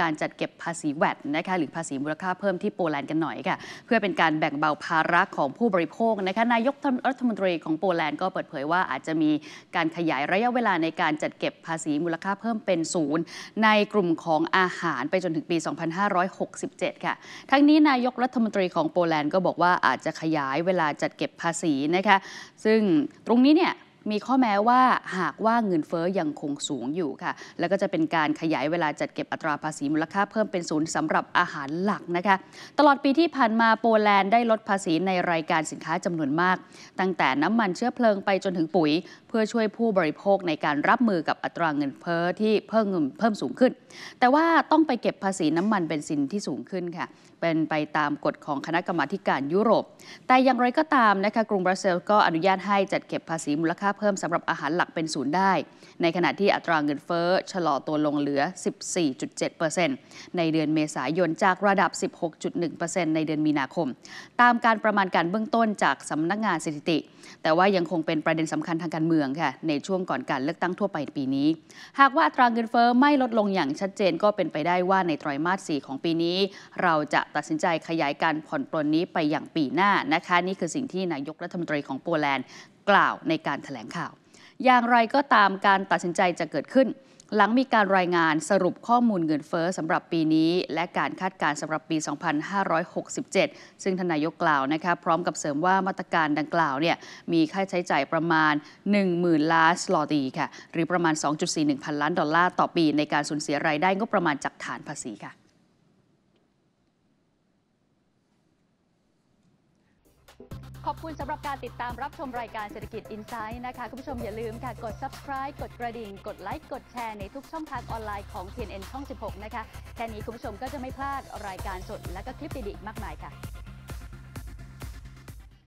การจัดเก็บภาษีแวดนะคะหรือภาษีมูลค่าเพิ่มที่โปแลนด์กันหน่อยค่ะ เพื่อเป็นการแบ่งเบาภาระของผู้บริโภคนะคะนายกรัฐมนตรีของโปแลนด์ก็เปิดเผยว่าอาจจะมีการขยายระยะเวลาในการจัดเก็บภาษีมูลค่าเพิ่มเป็นศูนย์ในกลุ่มของอาหารไปจนถึงปี 2567 ค่ะทั้งนี้นายกรัฐมนตรีของโปแลนด์ก็บอกว่าอาจจะขยายเวลาจัดเก็บภาษีนะคะ ซึ่งตรงนี้เนี่ยมีข้อแม้ว่าหากว่าเงินเฟอ้อยังคงสูงอยู่ค่ะ แล้วก็จะเป็นการขยายเวลาจัดเก็บอัตราภาษีมูลค่าเพิ่มเป็นศูนย์สำหรับอาหารหลักนะคะ ตลอดปีที่ผ่านมาโปแลนด์ได้ลดภาษีในรายการสินค้าจำนวนมาก ตั้งแต่น้ำมันเชื้อเพลิงไปจนถึงปุ๋ยพื่อช่วยผู้บริโภคในการรับมือกับอัตราเงินเฟ้อที่เพิ่มเงินเพิ่มสูงขึ้น แต่ว่าต้องไปเก็บภาษีน้ำมันเบนซินที่สูงขึ้นค่ะ เป็นไปตามกฎของคณะกรรมาการยุโรป แต่อย่างไรก็ตามนะคะ กรุงบรัสเซลก็อนุญาตให้จัดเก็บภาษีมูลค่าเพิ่มสำหรับอาหารหลักเป็นศูนย์ได้ ในขณะที่อัตราเงินเฟ้อชะลอตัวลงเหลือ 14.7%ในเดือนเมษายนจากระดับ 16.1%ในเดือนมีนาคม ตามการประมาณการเบื้องต้นจากสำนักงานสถิติ แต่ว่ายังคงเป็นประเด็นสำคัญทางการเมืององค่ะในช่วงก่อนการเลือกตั้งทั่วไปปีนี้ หากว่าอัตราเงินเฟอ้อไม่ลดลงอย่างชัดเจนก็เป็นไปได้ว่าในไตรมาส4ของปีนี้ เราจะตัดสินใจขยายการผ่อนปลนนี้ไปอย่างปีหน้านะคะ นี่คือสิ่งที่นายกรัฐมนตรีของโปแลนด์กล่าวในการถแถลงข่าวอย่างไรก็ตามการตัดสินใจจะเกิดขึ้น หลังมีการรายงานสรุปข้อมูลเงินเฟอ้อสำหรับปีนี้ และการคาดการณ์สำหรับปี 2567 ซึ่งทนายกกล่าวนะคะพร้อมกับเสริมว่ามาตรการดังกล่าวเนี่ยมีค่าใช้จ่ายประมาณ 10,000 ล้านสลอตีค่ะ หรือประมาณ 2.41 พันล้านดอลลาร์ต่อปี ในการสูญเสียรายได้งบประมาณจากฐานภาษีค่ะขอบคุณสำหรับการติดตามรับชมรายการเศรษฐกิจอินไซด์นะคะคุณผู้ชมอย่าลืมค่ะกด subscribe กดกระดิ่ง กดไลค์กดแชร์ในทุกช่องทางออนไลน์ของ TNN ช่อง 16 นะคะ แค่นี้คุณผู้ชมก็จะไม่พลาดรายการสด และก็คลิปดีๆมากมายค่ะ